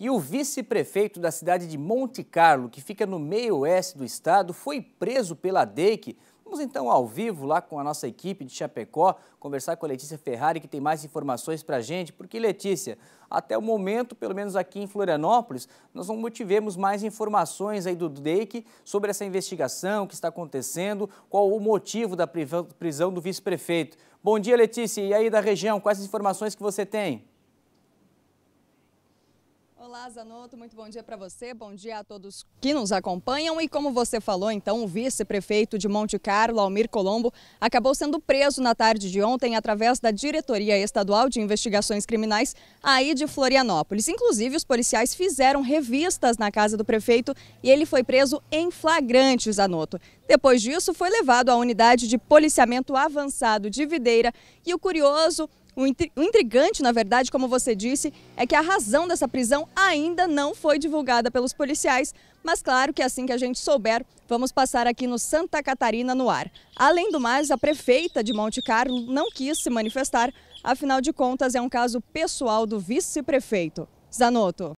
E o vice-prefeito da cidade de Monte Carlo, que fica no meio-oeste do estado, foi preso pela DEIC. Vamos então ao vivo lá com a nossa equipe de Chapecó conversar com a Letícia Ferrari, que tem mais informações para a gente. Porque, Letícia, até o momento, pelo menos aqui em Florianópolis, nós não tivemos mais informações aí do DEIC sobre essa investigação que está acontecendo, qual o motivo da prisão do vice-prefeito. Bom dia, Letícia. E aí da região, quais as informações que você tem? Olá, Zanotto, muito bom dia para você, bom dia a todos que nos acompanham. E como você falou, então, o vice-prefeito de Monte Carlo, Almir Colombo, acabou sendo preso na tarde de ontem através da Diretoria Estadual de Investigações Criminais aí de Florianópolis. Inclusive, os policiais fizeram revistas na casa do prefeito e ele foi preso em flagrante, Zanotto. Depois disso, foi levado à unidade de policiamento avançado de Videira e o curioso o intrigante, na verdade, como você disse, é que a razão dessa prisão ainda não foi divulgada pelos policiais, mas claro que assim que a gente souber, vamos passar aqui no Santa Catarina no ar. Além do mais, a prefeita de Monte Carlo não quis se manifestar, afinal de contas é um caso pessoal do vice-prefeito. Zanotto.